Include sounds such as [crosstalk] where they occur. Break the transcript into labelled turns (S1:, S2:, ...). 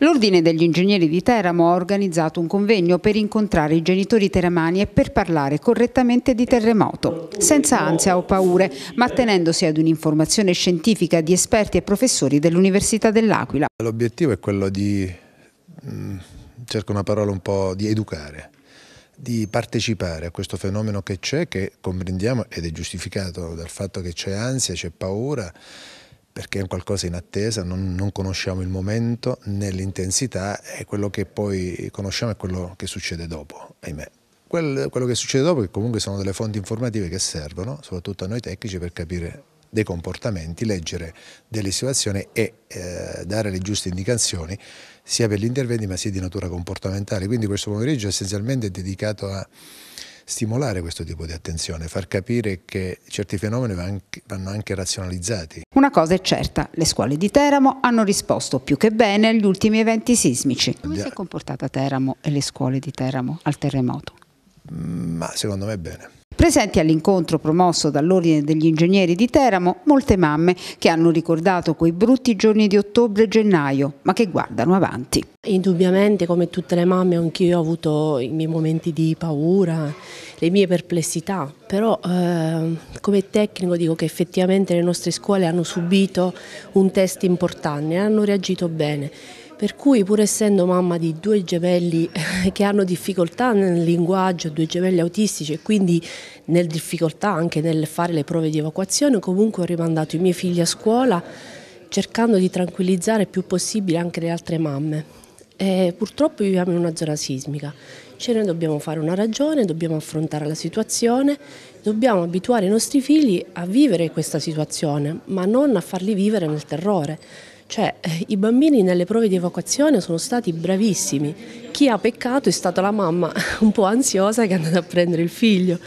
S1: L'Ordine degli Ingegneri di Teramo ha organizzato un convegno per incontrare i genitori teramani e per parlare correttamente di terremoto, senza ansia o paure, ma tenendosi ad un'informazione scientifica di esperti e professori dell'Università dell'Aquila. L'obiettivo
S2: è quello di, mh, mm, cerco una parola un po', di educare di partecipare a questo fenomeno che c'è, che comprendiamo ed è giustificato dal fatto che c'è ansia, c'è paura, perché è qualcosa in attesa, non, non conosciamo il momento né l'intensità e quello che poi conosciamo è quello che succede dopo, ahimè. Quel, quello che succede dopo, che comunque sono delle fonti informative che servono, soprattutto a noi tecnici, per capire dei comportamenti, leggere delle situazioni e eh, dare le giuste indicazioni sia per gli interventi ma sia di natura comportamentale. Quindi questo pomeriggio è essenzialmente dedicato a stimolare questo tipo di attenzione, far capire che certi fenomeni vanno anche razionalizzati.
S1: Una cosa è certa, le scuole di Teramo hanno risposto più che bene agli ultimi eventi sismici. Come si è comportata Teramo e le scuole di Teramo al terremoto?
S2: Mm, ma secondo me bene.
S1: Presenti all'incontro promosso dall'Ordine degli Ingegneri di Teramo, molte mamme che hanno ricordato quei brutti giorni di ottobre e gennaio, ma che guardano avanti.
S3: Indubbiamente, come tutte le mamme, anch'io ho avuto i miei momenti di paura, le mie perplessità, però eh, come tecnico dico che effettivamente le nostre scuole hanno subito un test importante e hanno reagito bene. Per cui pur essendo mamma di due gemelli eh, che hanno difficoltà nel linguaggio, due gemelli autistici e quindi nel difficoltà anche nel fare le prove di evacuazione, comunque ho rimandato i miei figli a scuola cercando di tranquillizzare il più possibile anche le altre mamme. E purtroppo viviamo in una zona sismica, ce ne dobbiamo fare una ragione, dobbiamo affrontare la situazione, dobbiamo abituare i nostri figli a vivere questa situazione, ma non a farli vivere nel terrore. Cioè, eh, i bambini nelle prove di evacuazione sono stati bravissimi. Chi ha peccato è stata la mamma [laughs] un po' ansiosa che è andata a prendere il figlio.